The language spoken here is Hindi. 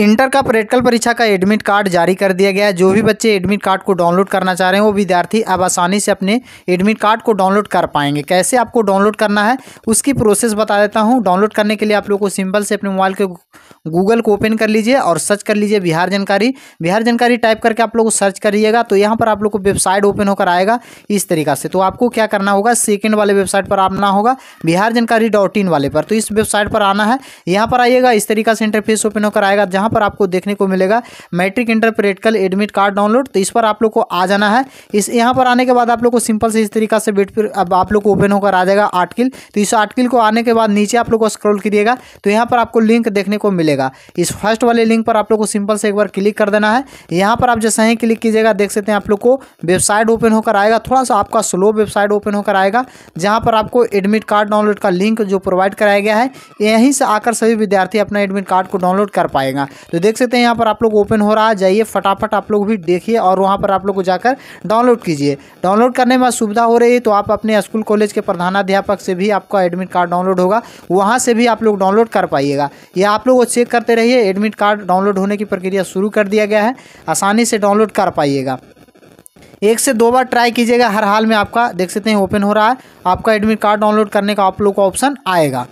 इंटर का प्रैक्टिकल परीक्षा का एडमिट कार्ड जारी कर दिया गया है जो भी बच्चे एडमिट कार्ड को डाउनलोड करना चाह रहे हैं वो विद्यार्थी अब आसानी से अपने एडमिट कार्ड को डाउनलोड कर पाएंगे कैसे आपको डाउनलोड करना है उसकी प्रोसेस बता देता हूँ डाउनलोड करने के लिए आप लोग को सिंपल से अपने मोबाइल के गूगल को ओपन कर लीजिए और सर्च कर लीजिए बिहार जानकारी बिहार जानकारी टाइप करके आप लोग सर्च करिएगा तो यहाँ पर आप लोग को वेबसाइट ओपन होकर आएगा इस तरीका से तो आपको क्या करना होगा सेकेंड वाले वेबसाइट पर आना होगा बिहार जानकारी डॉट इन वाले पर तो इस वेबसाइट पर आना है यहाँ पर आइएगा इस तरीका से इंटरफेस ओपन होकर आएगा यहाँ पर आपको देखने को मिलेगा matric inter admit card download तो इस पर आप लोग को आ जाना है इस यहाँ पर आने के बाद आप लोग को सिंपल से इस तरीका से बेट पर अब आप लोग को ओपन होकर आ जाएगा आर्टकिल तो इस आर्टकिल को आने के बाद नीचे आप लोग को स्क्रोल करिएगा तो यहाँ पर आपको लिंक देखने को मिलेगा इस फर्स्ट वाले लिंक पर आप लोग को सिंपल से एक बार क्लिक कर देना है यहाँ पर आप जैसे ही क्लिक कीजिएगा देख सकते हैं आप लोग को वेबसाइट ओपन होकर आएगा थोड़ा सा आपका स्लो वेबसाइट ओपन होकर आएगा जहाँ पर आपको एडमिट कार्ड डाउनलोड का लिंक जो प्रोवाइड कराया गया है यहीं से आकर सभी विद्यार्थी अपना एडमिट कार्ड को डाउनलोड कर पाएगा तो देख सकते हैं यहाँ पर आप लोग ओपन हो रहा है जाइए फटाफट आप लोग भी देखिए और वहाँ पर आप लोग को जाकर डाउनलोड कीजिए डाउनलोड करने में सुविधा हो रही है तो आप अपने स्कूल कॉलेज के प्रधानाध्यापक से भी आपका एडमिट कार्ड डाउनलोड होगा वहाँ से भी आप लोग डाउनलोड कर पाइएगा यह आप लोग चेक करते रहिए एडमिट कार्ड डाउनलोड होने की प्रक्रिया शुरू कर दिया गया है आसानी से डाउनलोड कर पाइएगा एक से दो बार ट्राई कीजिएगा हर हाल में आपका देख सकते हैं ओपन हो रहा है आपका एडमिट कार्ड डाउनलोड करने का आप लोग का ऑप्शन आएगा